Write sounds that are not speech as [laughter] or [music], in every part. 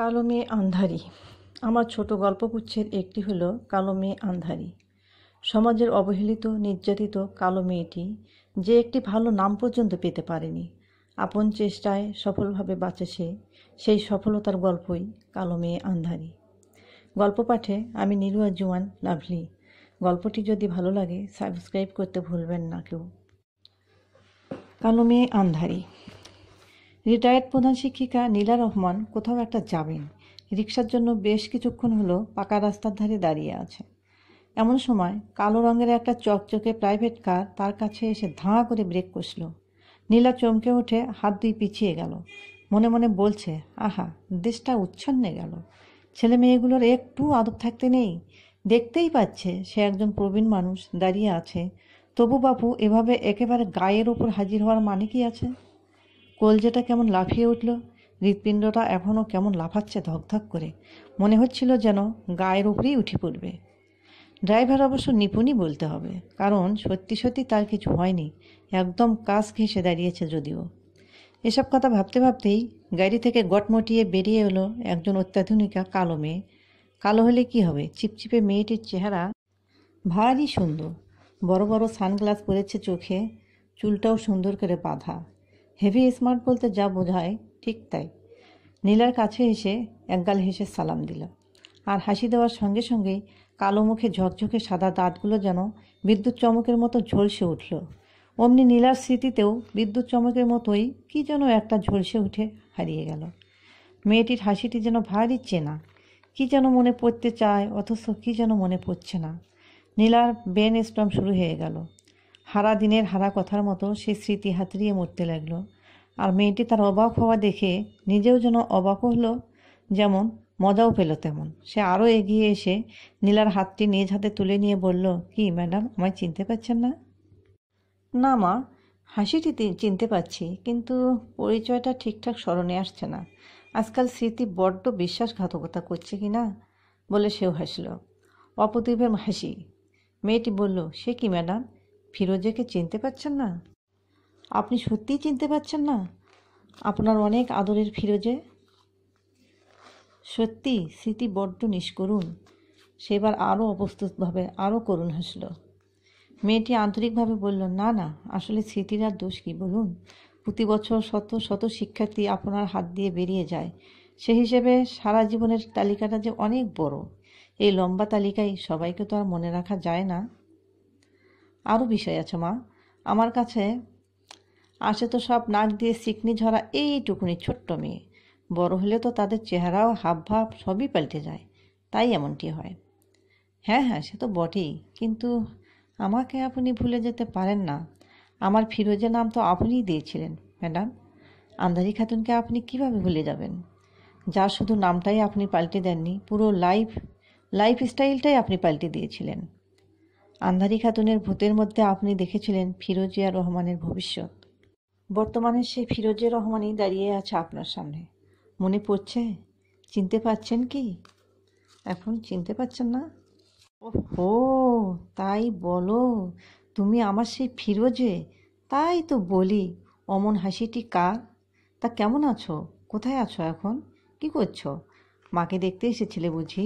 কালো মেয়ে আন্ধারি আমার ছোট গল্পগুচ্ছের একটি হল কালো মেয়ে আন্ধারি সমাজের অবহেলিত নির্যাতিত কালো মেয়েটি যে একটি ভালো নাম পর্যন্ত পেতে পারেনি আপন চেষ্টায় সফলভাবে বাঁচে সে সেই সফলতার গল্পই কালো মেয়ে আন্ধারি গল্প পাঠে আমি নিরুয়া জুয়ান লাভলি গল্পটি যদি ভালো লাগে সাবস্ক্রাইব করতে ভুলবেন না কেউ কালো মেয়ে আন্ধারি রিটায়ার্ড প্রধান শিক্ষিকা নীলা রহমান কোথাও একটা যাবেন রিক্সার জন্য বেশ কিছুক্ষণ হলো পাকা রাস্তার ধারে দাঁড়িয়ে আছে এমন সময় কালো রঙের একটা চকচকে প্রাইভেট কার তার কাছে এসে ধাঁ করে ব্রেক কষল নীলা চমকে উঠে হাত দুই পিছিয়ে গেল মনে মনে বলছে আহা দেশটা উচ্ছন্নে গেল ছেলে মেয়েগুলোর একটু আদব থাকতে নেই দেখতেই পাচ্ছে সে একজন প্রবীণ মানুষ দাঁড়িয়ে আছে তবু বাপু এভাবে একেবারে গায়ের ওপর হাজির হওয়ার মানে কি আছে কলজাটা কেমন লাফিয়ে উঠল হৃৎপিণ্ডটা এখনও কেমন লাফাচ্ছে ধকধক করে মনে হচ্ছিল যেন গায়ের উপরেই উঠে পড়বে ড্রাইভার অবশ্য নিপুণই বলতে হবে কারণ সত্যি সত্যি তার কিছু হয়নি একদম কাজ ঘেঁষে দাঁড়িয়েছে যদিও এসব কথা ভাবতে ভাবতেই গাড়ি থেকে গটমটিয়ে বেরিয়ে এলো একজন অত্যাধুনিকা কালো মেয়ে কালো হলে কি হবে চিপচিপে মেয়েটির চেহারা ভারী সুন্দর বড় বড় সানগ্লাস পরেছে চোখে চুলটাও সুন্দর করে বাঁধা হেভি স্মার্ট বলতে যা বোঝায় ঠিক তাই নীলার কাছে এসে একগাল হেসে সালাম দিল আর হাসি দেওয়ার সঙ্গে সঙ্গেই কালো মুখে ঝকঝকে সাদা দাঁতগুলো যেন বিদ্যুৎ চমকের মতো ঝলসে উঠল অমনি নীলার স্মৃতিতেও বিদ্যুৎ চমকের মতোই কি যেন একটা ঝলসে উঠে হারিয়ে গেল মেয়েটির হাসিটি যেন ভারী চেনা কি যেন মনে পড়তে চায় অথচ কি যেন মনে পড়ছে না নীলার ব্রেন স্টম শুরু হয়ে গেল হারা দিনের হারা কথার মতো সে স্মৃতি হাতড়িয়ে মরতে লাগলো আর মেয়েটি তার অবাক হওয়া দেখে নিজেও যেন অবাক হলো যেমন মজাও পেল তেমন সে আরও এগিয়ে এসে নীলার হাতটি নিজ হাতে তুলে নিয়ে বলল কি ম্যাডাম আমায় চিনতে পারছেন না না মা হাসিটি চিনতে পারছি কিন্তু পরিচয়টা ঠিকঠাক স্মরণে আসছে না আজকাল স্মৃতি বড্ড বিশ্বাসঘাতকতা করছে কি না বলে সেও হাসল অপদীপের হাসি মেয়েটি বলল সে কি ম্যাডাম ফিরোজেকে চিনতে পারছেন না আপনি সত্যিই চিনতে পারছেন না আপনার অনেক আদরের ফিরোজে সত্যি স্মৃতি বড্ড নিষ্করুণ সেবার আরও অপ্রস্তুতভাবে আরও করুণ হাসল মেয়েটি আন্তরিকভাবে বলল না না আসলে স্মৃতির আর দোষ কী বলুন প্রতি বছর শত শত শিক্ষার্থী আপনার হাত দিয়ে বেরিয়ে যায় সে হিসেবে সারা জীবনের তালিকাটা যে অনেক বড় এই লম্বা তালিকায় সবাইকে তো আর মনে রাখা যায় না আরও বিষয় আছে মা আমার কাছে আসে তো সব নাক দিয়ে সিকনি ঝরা এইটুকুনি ছোট্ট মেয়ে বড় হলে তো তাদের চেহারাও হাবভাব সবই পাল্টে যায় তাই এমনটি হয় হ্যাঁ হ্যাঁ সে তো বটেই কিন্তু আমাকে আপনি ভুলে যেতে পারেন না আমার ফিরোজের নাম তো আপনিই দিয়েছিলেন ম্যাডাম আন্দারি খাতুনকে আপনি কিভাবে ভুলে যাবেন যা শুধু নামটাই আপনি পাল্টে দেননি পুরো লাইফ লাইফ স্টাইলটাই আপনি পাল্টে দিয়েছিলেন আন্ধারি খাতুনের ভূতের মধ্যে আপনি দেখেছিলেন ফিরোজিয়া রহমানের ভবিষ্যৎ বর্তমানে সেই ফিরোজিয়া রহমানই দাঁড়িয়ে আছে আপনার সামনে মনে পড়ছে চিনতে পারছেন কি এখন চিনতে পারছেন না হো তাই বলো তুমি আমার সেই ফিরোজে তাই তো বলি অমন হাসিটি কার তা কেমন আছো কোথায় আছো এখন কি করছো মাকে দেখতে এসেছিলে বুঝি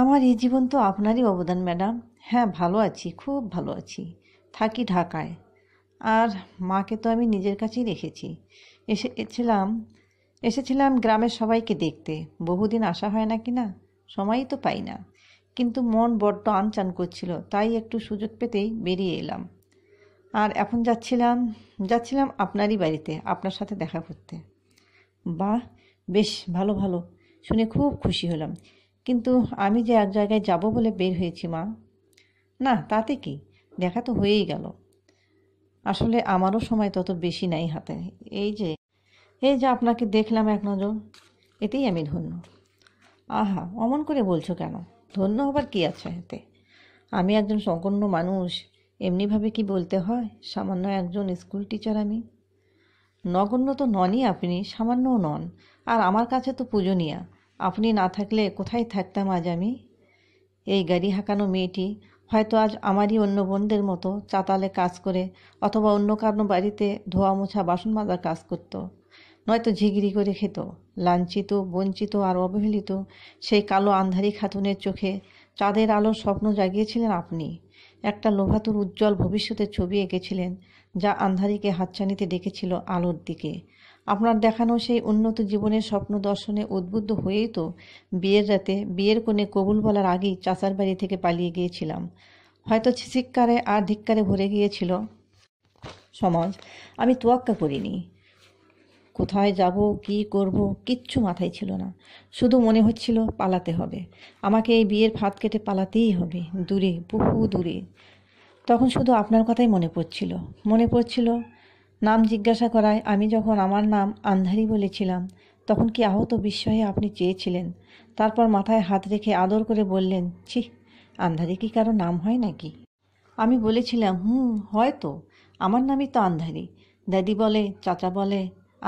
আমার এই জীবন তো আপনারই অবদান ম্যাডাম হ্যাঁ ভালো আছি খুব ভালো আছি থাকি ঢাকায় আর মাকে তো আমি নিজের কাছেই রেখেছি এসে এসেছিলাম এসেছিলাম গ্রামের সবাইকে দেখতে বহুদিন আসা হয় না কি না সময়ই তো পাই না কিন্তু মন বড্ড আনচান করছিল তাই একটু সুযোগ পেতেই বেরিয়ে এলাম আর এখন যাচ্ছিলাম যাচ্ছিলাম আপনারই বাড়িতে আপনার সাথে দেখা করতে বাহ বেশ ভালো ভালো শুনে খুব খুশি হলাম কিন্তু আমি যে এক জায়গায় যাব বলে বের হয়েছি মা না তাতে কি দেখা তো হয়েই গেল আসলে আমারও সময় তত বেশি নাই হাতে এই যে এই যে আপনাকে দেখলাম এক নজর এতেই আমি ধন্য আহা অমন করে বলছো কেন ধন্য হবার কি আছে এতে আমি একজন সম্পন্ন মানুষ এমনিভাবে কি বলতে হয় সামান্য একজন স্কুল টিচার আমি নগণ্য তো ননই আপনি সামান্যও নন আর আমার কাছে তো পূজনীয়া আপনি না থাকলে কোথায় থাকতাম আজ আমি এই গাড়ি হাঁকানো মেয়েটি হয়তো আজ আমারই অন্য বোনদের মতো চাতালে কাজ করে অথবা অন্য কারণ বাড়িতে ধোয়া মোছা বাসন মাজার কাজ করত। নয়তো ঝিগিরি করে খেত লাঞ্ছিত বঞ্চিত আর অবহেলিত সেই কালো আন্ধারি খাতুনের চোখে চাঁদের আলোর স্বপ্ন জাগিয়েছিলেন আপনি একটা লোভাতুর উজ্জ্বল ভবিষ্যতের ছবি এঁকেছিলেন যা আন্ধারিকে হাতছানিতে ডেকেছিল আলোর দিকে আপনার দেখানো সেই উন্নত জীবনের স্বপ্ন দর্শনে উদ্বুদ্ধ হয়েই তো বিয়ের রাতে বিয়ের কোণে কবুল বলার আগেই চাচার বাড়ি থেকে পালিয়ে গিয়েছিলাম হয়তো শিক্ষারে আর ধিক্কারে ভরে গিয়েছিল সমাজ আমি তোয়াক্কা করিনি কোথায় যাব কি করব কিচ্ছু মাথায় ছিল না শুধু মনে হচ্ছিল পালাতে হবে আমাকে এই বিয়ের ফাঁদ কেটে পালাতেই হবে দূরে বহু দূরে তখন শুধু আপনার কথাই মনে পড়ছিল মনে পড়ছিল নাম জিজ্ঞাসা করায় আমি যখন আমার নাম আন্ধারি বলেছিলাম তখন কি আহত বিস্ময়ে আপনি চেয়েছিলেন তারপর মাথায় হাত রেখে আদর করে বললেন ছি আন্ধারি কি কারো নাম হয় নাকি আমি বলেছিলাম হুম হয়তো আমার নামই তো আন্ধারি দাদি বলে চাচা বলে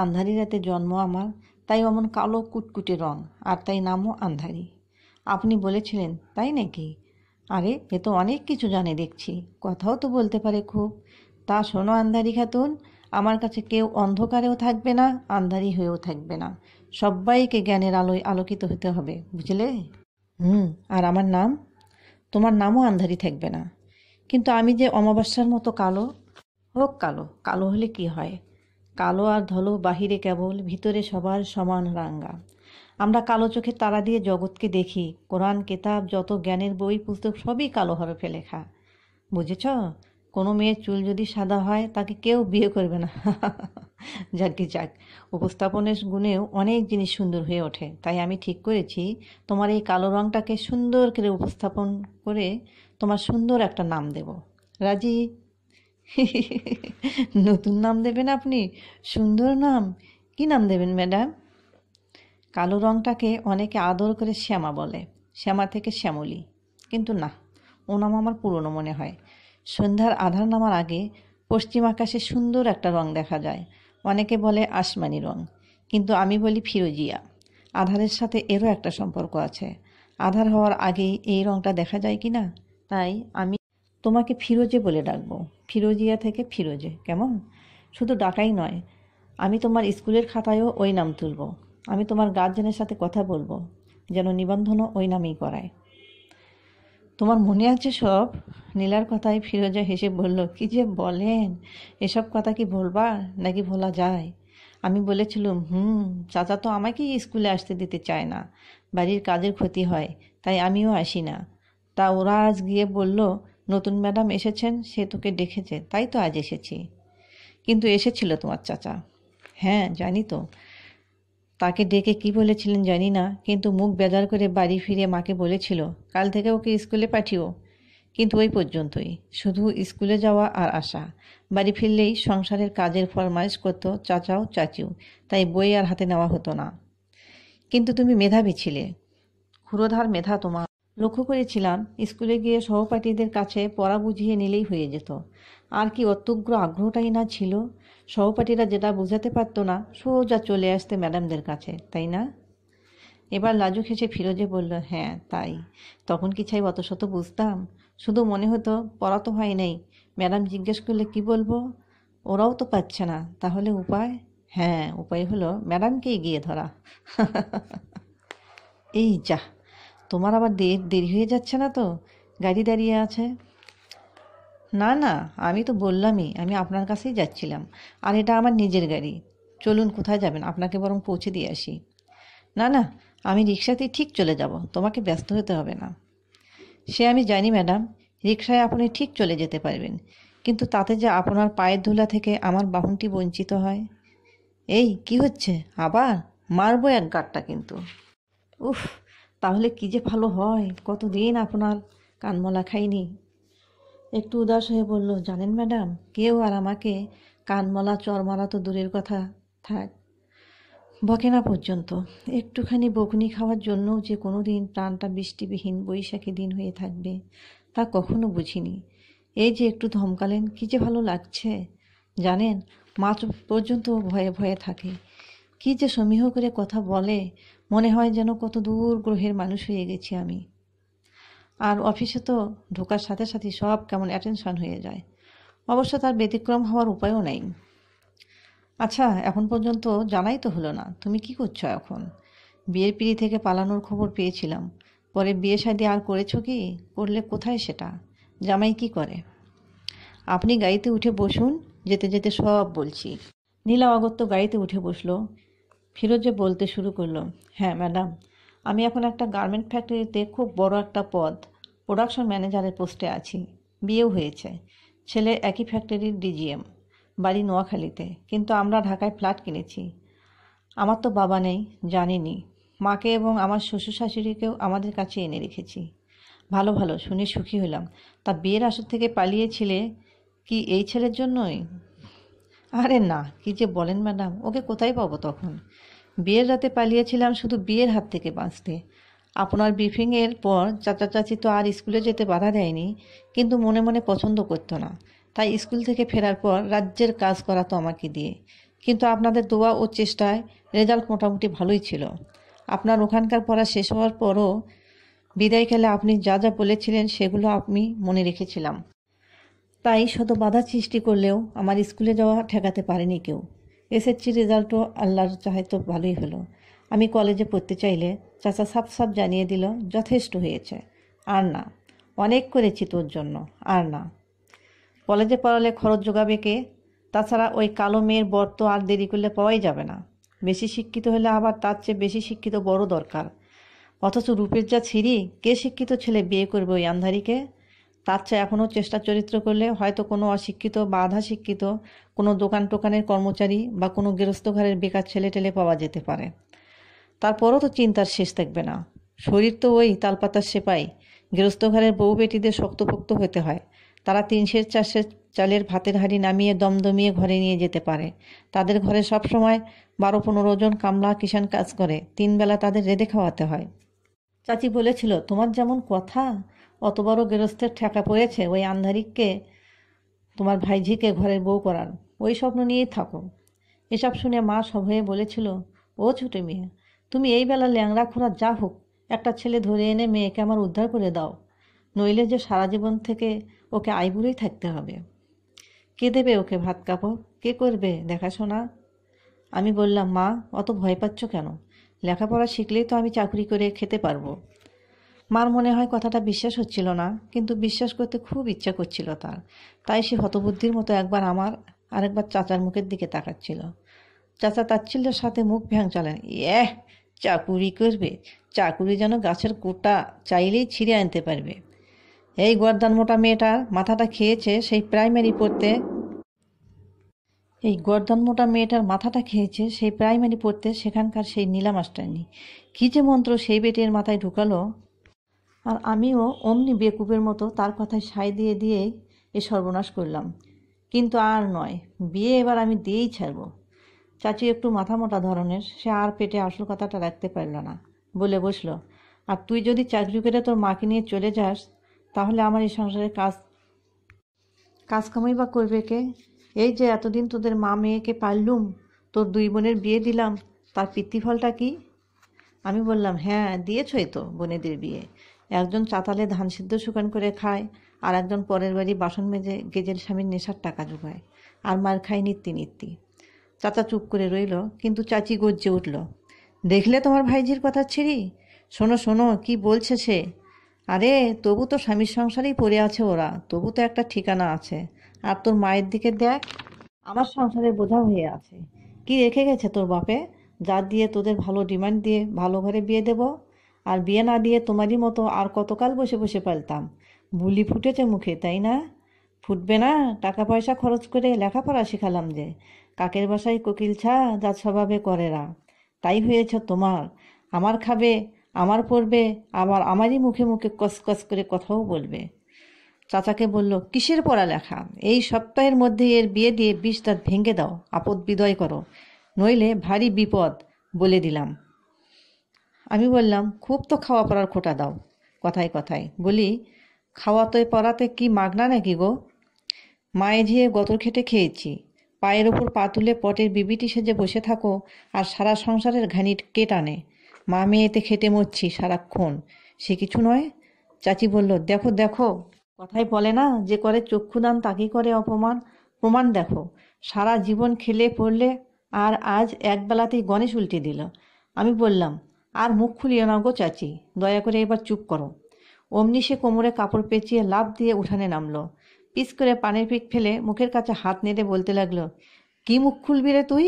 আন্ধারি রাতে জন্ম আমার তাই অমন কালো কুটকুটে রং আর তাই নামও আন্ধারি আপনি বলেছিলেন তাই নাকি আরে এ তো অনেক কিছু জানে দেখছি কথাও তো বলতে পারে খুব তা শোনো আন্ধারি খাতুন আমার কাছে কেউ অন্ধকারেও থাকবে না আন্ধারি হয়েও থাকবে না সবাইকে জ্ঞানের আলোয় আলোকিত হতে হবে বুঝলে হুম আর আমার নাম তোমার নামও আন্ধারি থাকবে না কিন্তু আমি যে অমাবস্যার মতো কালো হোক কালো কালো হলে কি হয় কালো আর ধলো বাহিরে কেবল ভিতরে সবার সমান রাঙ্গা আমরা কালো চোখে তারা দিয়ে জগৎকে দেখি কোরআন কেতাব যত জ্ঞানের বই পুস্তক সবই কালো হরফে লেখা বুঝেছ কোনো মেয়ের চুল যদি সাদা হয় তাকে কেউ বিয়ে করবে না যাক কি যাক উপস্থাপনের গুণেও অনেক জিনিস সুন্দর হয়ে ওঠে তাই আমি ঠিক করেছি তোমার এই কালো রঙটাকে সুন্দর করে উপস্থাপন করে তোমার সুন্দর একটা নাম দেব রাজি নতুন নাম দেবেন আপনি সুন্দর নাম কি নাম দেবেন ম্যাডাম কালো রঙটাকে অনেকে আদর করে শ্যামা বলে শ্যামা থেকে শ্যামলি কিন্তু না ও নাম আমার পুরনো মনে হয় সন্ধ্যার আধার নামার আগে পশ্চিম আকাশে সুন্দর একটা রং দেখা যায় অনেকে বলে আসমানি রং কিন্তু আমি বলি ফিরোজিয়া আধারের সাথে এরও একটা সম্পর্ক আছে আধার হওয়ার আগেই এই রংটা দেখা যায় কি না তাই আমি তোমাকে ফিরোজে বলে ডাকবো ফিরোজিয়া থেকে ফিরোজে কেমন শুধু ডাকাই নয় আমি তোমার স্কুলের খাতায়ও ওই নাম তুলব আমি তোমার গার্জেনের সাথে কথা বলবো যেন নিবন্ধনও ওই নামেই করায় তোমার মনে আছে সব নীলার কথায় ফিরোজা হেসে বলল কি যে বলেন এসব কথা কি ভুলবার নাকি ভোলা যায় আমি বলেছিলুম হুম চাচা তো আমাকেই স্কুলে আসতে দিতে চায় না বাড়ির কাজের ক্ষতি হয় তাই আমিও আসি না তা ওরা আজ গিয়ে বলল নতুন ম্যাডাম এসেছেন সে তোকে ডেকেছে তাই তো আজ এসেছি কিন্তু এসেছিল তোমার চাচা হ্যাঁ জানি তো তাকে ডেকে কি বলেছিলেন জানি না কিন্তু মুখ বেজার করে বাড়ি ফিরে মাকে বলেছিল কাল থেকে ওকে স্কুলে পাঠিও কিন্তু ওই পর্যন্তই শুধু স্কুলে যাওয়া আর আসা বাড়ি ফিরলেই সংসারের কাজের ফরমাইশ করতো চাচাও চাচিও তাই বই আর হাতে নেওয়া হতো না কিন্তু তুমি মেধাবী ছিলে ক্ষুরোধার মেধা তোমার লক্ষ্য করেছিলাম স্কুলে গিয়ে সহপাঠীদের কাছে পড়া বুঝিয়ে নিলেই হয়ে যেত আর কি অত্যুগ্র আগ্রহটাই না ছিল সহপাঠীরা যেটা বোঝাতে পারতো না সোজা চলে আসতে ম্যাডামদের কাছে তাই না এবার লাজু খেসে ফিরোজে বলল হ্যাঁ তাই তখন কি চাই অত শত বুঝতাম শুধু মনে হতো পড়া তো হয় নাই ম্যাডাম জিজ্ঞেস করলে কি বলবো ওরাও তো পাচ্ছে না তাহলে উপায় হ্যাঁ উপায় হলো ম্যাডামকেই গিয়ে ধরা [laughs] এই যা তোমার আবার দেরি হয়ে যাচ্ছে না তো গাড়ি দাঁড়িয়ে আছে না না আমি তো বললামই আমি আপনার কাছেই যাচ্ছিলাম আর এটা আমার নিজের গাড়ি চলুন কোথায় যাবেন আপনাকে বরং পৌঁছে দিয়ে আসি না না আমি রিক্সাতেই ঠিক চলে যাব তোমাকে ব্যস্ত হতে হবে না সে আমি জানি ম্যাডাম রিক্সায় আপনি ঠিক চলে যেতে পারবেন কিন্তু তাতে যে আপনার পায়ের ধুলা থেকে আমার বাহনটি বঞ্চিত হয় এই কি হচ্ছে আবার মারবো এক গাড়টা কিন্তু উফ তাহলে কি যে ভালো হয় কতদিন আপনার কানমলা খাইনি একটু উদাস হয়ে বলল জানেন ম্যাডাম কেউ আর আমাকে কানমলা চরমলা তো দূরের কথা থাক বকেনা পর্যন্ত একটুখানি বকুনি খাওয়ার জন্যও যে কোনো দিন প্রাণটা বৃষ্টিবিহীন বৈশাখী দিন হয়ে থাকবে তা কখনো বুঝিনি এই যে একটু ধমকালেন কী যে ভালো লাগছে জানেন মাছ পর্যন্ত ভয়ে ভয়ে থাকে কি যে সমীহ করে কথা বলে মনে হয় যেন কত দূর গ্রহের মানুষ হয়ে গেছি আমি আর অফিসে তো ঢোকার সাথে সাথে সব কেমন অ্যাটেনশন হয়ে যায় অবশ্য তার ব্যতিক্রম হওয়ার উপায়ও নেই আচ্ছা এখন পর্যন্ত জানাই তো হলো না তুমি কি করছো এখন বিয়ের পিড়ি থেকে পালানোর খবর পেয়েছিলাম পরে বিয়ে সাদি আর করেছো কি করলে কোথায় সেটা জামাই কি করে আপনি গাড়িতে উঠে বসুন যেতে যেতে সব বলছি নীলা অগত্য গাড়িতে উঠে বসলো ফিরোজে বলতে শুরু করলো হ্যাঁ ম্যাডাম আমি এখন একটা গার্মেন্ট ফ্যাক্টরিতে খুব বড় একটা পদ প্রোডাকশন ম্যানেজারের পোস্টে আছি বিয়েও হয়েছে ছেলে একই ফ্যাক্টরির ডিজিএম বাড়ি নোয়াখালীতে কিন্তু আমরা ঢাকায় ফ্ল্যাট কিনেছি আমার তো বাবা নেই জানিনি মাকে এবং আমার শ্বশুর শাশুড়িকেও আমাদের কাছে এনে রেখেছি ভালো ভালো শুনে সুখী হলাম তা বিয়ের আসর থেকে পালিয়েছিলে কি এই ছেলের জন্যই আরে না কি যে বলেন ম্যাডাম ওকে কোথায় পাবো তখন বিয়ের রাতে পালিয়েছিলাম শুধু বিয়ের হাত থেকে বাঁচতে আপনার ব্রিফিংয়ের পর চাচা চাচি তো আর স্কুলে যেতে বাধা দেয়নি কিন্তু মনে মনে পছন্দ করতো না তাই স্কুল থেকে ফেরার পর রাজ্যের কাজ করা তো আমাকে দিয়ে কিন্তু আপনাদের দোয়া ও চেষ্টায় রেজাল্ট মোটামুটি ভালোই ছিল আপনার ওখানকার পড়া শেষ হওয়ার পরও বিদায় খেলে আপনি যা যা বলেছিলেন সেগুলো আমি মনে রেখেছিলাম তাই শত বাধা সৃষ্টি করলেও আমার স্কুলে যাওয়া ঠেকাতে পারেনি কেউ এসএসসি রেজাল্টও আল্লাহর তো ভালোই হলো আমি কলেজে পড়তে চাইলে চাচা সাপ সাপ জানিয়ে দিল যথেষ্ট হয়েছে আর না অনেক করেছি তোর জন্য আর না কলেজে পড়ালে খরচ যোগাবে কে তাছাড়া ওই কালো মেয়ের বর তো আর দেরি করলে পাওয়াই যাবে না বেশি শিক্ষিত হলে আবার তার চেয়ে বেশি শিক্ষিত বড় দরকার অথচ রূপের যা ছিঁড়ি কে শিক্ষিত ছেলে বিয়ে করবে ওই আন্ধারিকে তার চেয়ে এখনও চেষ্টা চরিত্র করলে হয়তো কোনো অশিক্ষিত বা আধা শিক্ষিত কোনো দোকান টোকানের কর্মচারী বা কোনো গৃহস্থ ঘরের বেকার ছেলে টেলে পাওয়া যেতে পারে তারপরও তো চিন্তার শেষ থাকবে না শরীর তো ওই তালপাতার সেপাই গৃহস্থ ঘরের বউ বেটিদের শক্তপোক্ত হতে হয় তারা তিনশের চারশের চালের ভাতের হাড়ি নামিয়ে দমদমিয়ে ঘরে নিয়ে যেতে পারে তাদের ঘরে সবসময় বারো পনেরো জন কামলা কিষান কাজ করে তিনবেলা তাদের রেঁধে খাওয়াতে হয় চাচি বলেছিল তোমার যেমন কথা অত বড় গেরস্থের ঠেকা পড়েছে ওই আন্ধারিককে তোমার ভাইঝিকে ঘরের বউ করার ওই স্বপ্ন নিয়েই থাকো এসব শুনে মা সভয়ে বলেছিল ও ছোটো মেয়ে তুমি এই বেলা ল্যাংড়া খোঁড়া যা হোক একটা ছেলে ধরে এনে মেয়েকে আমার উদ্ধার করে দাও নইলে যে সারা জীবন থেকে ওকে আইবুড়েই থাকতে হবে কে দেবে ওকে ভাত কাপড় কে করবে দেখাশোনা আমি বললাম মা অত ভয় পাচ্ছ কেন লেখাপড়া শিখলেই তো আমি চাকরি করে খেতে পারবো মার মনে হয় কথাটা বিশ্বাস হচ্ছিল না কিন্তু বিশ্বাস করতে খুব ইচ্ছা করছিল তার তাই সে হতবুদ্ধির মতো একবার আমার আরেকবার চাচার মুখের দিকে তাকাচ্ছিল চাচা তাচ্ছিল্যের সাথে মুখ ভ্যাংচালেন এ ইয়ে, চাকুরি করবে চাকুরি যেন গাছের কোটা চাইলেই ছিঁড়ে আনতে পারবে এই গর্দান মোটা মেয়েটার মাথাটা খেয়েছে সেই প্রাইমারি পড়তে এই গর্দান মোটা মেয়েটার মাথাটা খেয়েছে সেই প্রাইমারি পড়তে সেখানকার সেই নীলা মাস্টারনি কী যে মন্ত্র সেই বেটির মাথায় ঢুকালো আর আমিও অমনি বেকুবের মতো তার কথায় সাই দিয়ে দিয়ে এ সর্বনাশ করলাম কিন্তু আর নয় বিয়ে এবার আমি দিয়েই ছাড়ব চাচি একটু মাথা মোটা ধরনের সে আর পেটে আসল কথাটা রাখতে পারল না বলে বসল আর তুই যদি চাকরি করে তোর মাকে নিয়ে চলে যাস তাহলে আমার এই সংসারে কাজ কাজকামাই বা করবে কে এই যে এতদিন তোদের মা মেয়েকে পারলুম তোর দুই বোনের বিয়ে দিলাম তার পিতৃফলটা কি আমি বললাম হ্যাঁ দিয়েছই তো বোনেদের বিয়ে একজন চাতালে ধান সিদ্ধ শুকান করে খায় আর একজন পরের বাড়ি বাসন মেজে গেজেল স্বামীর নেশার টাকা জোগায় আর মার খায় নিত্যি নিত্যি চাচা চুপ করে রইল কিন্তু চাচি গজ্জে উঠল দেখলে তোমার ভাইজির কথা ছিড়ি শোনো শোনো কি বলছে সে আরে তবু তো স্বামীর সংসারেই পড়ে আছে ওরা তবু তো একটা ঠিকানা আছে আর তোর মায়ের দিকে দেখ আমার সংসারে বোঝা হয়ে আছে কি রেখে গেছে তোর বাপে যা দিয়ে তোদের ভালো ডিমান্ড দিয়ে ভালো ঘরে বিয়ে দেব আর বিয়ে না দিয়ে তোমারই মতো আর কতকাল বসে বসে পারতাম বুলি ফুটেছে মুখে তাই না ফুটবে না টাকা পয়সা খরচ করে লেখাপড়া শিখালাম যে কাকের বাসায় কোকিল ছা যা স্বভাবে করেরা তাই হয়েছে তোমার আমার খাবে আমার পড়বে আবার আমারই মুখে মুখে কসকস করে কথাও বলবে চাচাকে বলল কিসের পড়ালেখা এই সপ্তাহের মধ্যে এর বিয়ে দিয়ে বিষ দাঁত ভেঙে দাও আপদ বিদয় করো নইলে ভারী বিপদ বলে দিলাম আমি বললাম খুব তো খাওয়া পড়ার খোটা দাও কথায় কথায় বলি খাওয়াতে পড়াতে কি মাগনা নাকি গো মায়ে ঝিয়ে গতর খেটে খেয়েছি পায়ের ওপর পা তুলে পটের বিবিটি সেজে বসে থাকো আর সারা সংসারের ঘানি কে টানে মা মেয়েতে খেটে মরছি সারাক্ষণ সে কিছু নয় চাচি বলল দেখো দেখো কথাই বলে না যে করে চক্ষুদান তাকে করে অপমান প্রমাণ দেখো সারা জীবন খেলে পড়লে আর আজ একবেলাতেই গণেশ উল্টে দিল আমি বললাম আর মুখ খুলিও না গো চাচি দয়া করে এবার চুপ করো অমনি সে কোমরে কাপড় পেঁচিয়ে লাভ দিয়ে উঠানে নামলো পিস করে পানের পিক ফেলে মুখের কাছে হাত নেড়ে বলতে লাগলো কি মুখ খুলবি রে তুই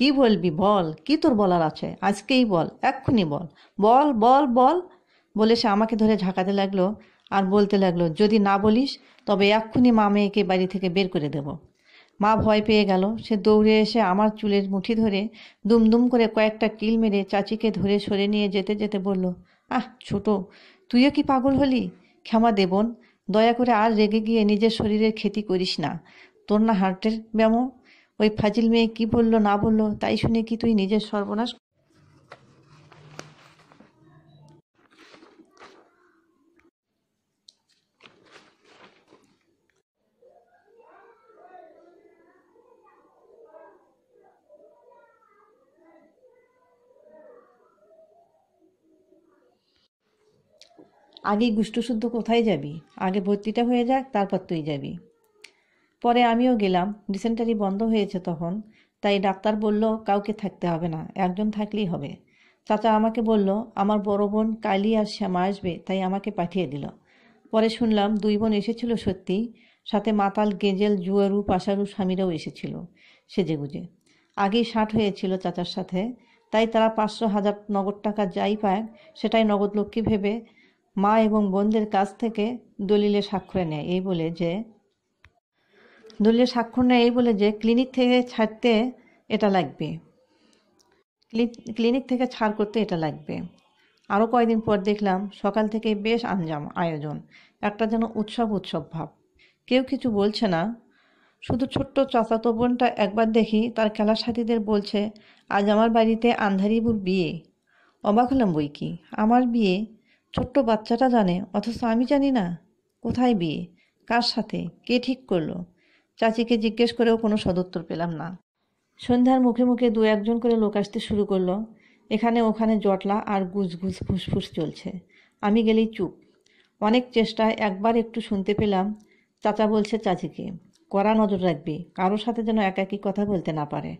কি বলবি বল কি তোর বলার আছে আজকেই বল এক্ষুনি বল বল বল বল বলে সে আমাকে ধরে ঝাঁকাতে লাগলো আর বলতে লাগলো যদি না বলিস তবে এক্ষুনি মা মেয়েকে বাড়ি থেকে বের করে দেব মা ভয় পেয়ে গেল সে দৌড়ে এসে আমার চুলের মুঠি ধরে দুমদুম করে কয়েকটা কিল মেরে চাচিকে ধরে সরে নিয়ে যেতে যেতে বলল আহ ছোট তুইও কি পাগল হলি ক্ষমা দেবন দয়া করে আর রেগে গিয়ে নিজের শরীরের ক্ষতি করিস না তোর না হার্টের ব্যামো ওই ফাজিল মেয়ে কি বলল না বলল তাই শুনে কি তুই নিজের সর্বনাশ আগে গুষ্টু শুদ্ধ কোথায় যাবি আগে ভর্তিটা হয়ে যাক তারপর তুই যাবি পরে আমিও গেলাম ডিসেন্টারি বন্ধ হয়েছে তখন তাই ডাক্তার বলল কাউকে থাকতে হবে না একজন থাকলেই হবে চাচা আমাকে বলল আমার বড় বোন কালি আর শ্যামা আসবে তাই আমাকে পাঠিয়ে দিল পরে শুনলাম দুই বোন এসেছিল সত্যি সাথে মাতাল গেজেল জুয়ারু পাশারু স্বামীরাও এসেছিল সেজেগুজে আগেই ষাট হয়েছিল চাচার সাথে তাই তারা পাঁচশো হাজার নগদ টাকা যাই পায় সেটাই নগদ লক্ষ্মী ভেবে মা এবং বোনদের কাছ থেকে দলিলে স্বাক্ষরে নেয় এই বলে যে দলীয় স্বাক্ষর নেয় এই বলে যে ক্লিনিক থেকে ছাড়তে এটা লাগবে ক্লিনিক থেকে ছাড় করতে এটা লাগবে আরও কয়েকদিন পর দেখলাম সকাল থেকে বেশ আঞ্জাম আয়োজন একটা যেন উৎসব উৎসব ভাব কেউ কিছু বলছে না শুধু ছোট্ট চাচাতো বোনটা একবার দেখি তার খেলার সাথীদের বলছে আজ আমার বাড়িতে আন্ধারিবুর বিয়ে অবাক হলাম বই কি আমার বিয়ে ছোট্ট বাচ্চাটা জানে অথচ আমি জানি না কোথায় বিয়ে কার সাথে কে ঠিক করলো চাচিকে জিজ্ঞেস করেও কোনো সদুত্তর পেলাম না সন্ধ্যার মুখে মুখে দু একজন করে লোক আসতে শুরু করলো এখানে ওখানে জটলা আর গুজগুজ ফুসফুস চলছে আমি গেলেই চুপ অনেক চেষ্টায় একবার একটু শুনতে পেলাম চাচা বলছে চাচিকে কড়া নজর রাখবি কারোর সাথে যেন একই কথা বলতে না পারে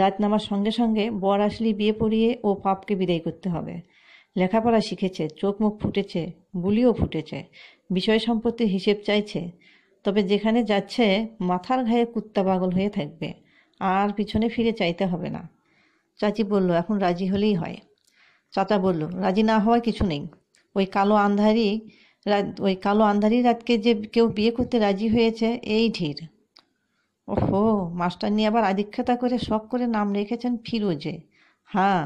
রাত নামার সঙ্গে সঙ্গে বর আসলি বিয়ে পড়িয়ে ও পাপকে বিদায় করতে হবে লেখাপড়া শিখেছে চোখ মুখ ফুটেছে বুলিও ফুটেছে বিষয় সম্পত্তির হিসেব চাইছে তবে যেখানে যাচ্ছে মাথার ঘায়ে কুত্তা পাগল হয়ে থাকবে আর পিছনে ফিরে চাইতে হবে না চাচি বলল এখন রাজি হলেই হয় চাচা বলল রাজি না হওয়ার কিছু নেই ওই কালো আন্ধারি ওই কালো আন্ধারি রাতকে যে কেউ বিয়ে করতে রাজি হয়েছে এই ঢির ওহো মাস্টারনি আবার আদিক্ষতা করে শখ করে নাম রেখেছেন ফিরোজে হ্যাঁ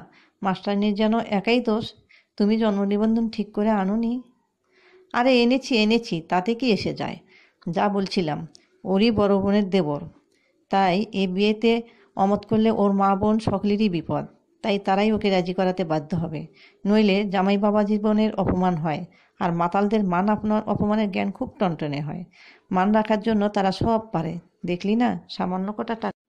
মাস্টারনির যেন একাই দোষ তুমি জন্ম নিবন্ধন ঠিক করে আনুনি আরে এনেছি এনেছি তাতে কি এসে যায় যা বলছিলাম ওরই বড় বোনের দেবর তাই এ বিয়েতে অমত করলে ওর মা বোন সকলেরই বিপদ তাই তারাই ওকে রাজি করাতে বাধ্য হবে নইলে জামাই বাবা জীবনের অপমান হয় আর মাতালদের মান আপনার অপমানের জ্ঞান খুব টনটনে হয় মান রাখার জন্য তারা সব পারে দেখলি না সামান্য কটা টাকা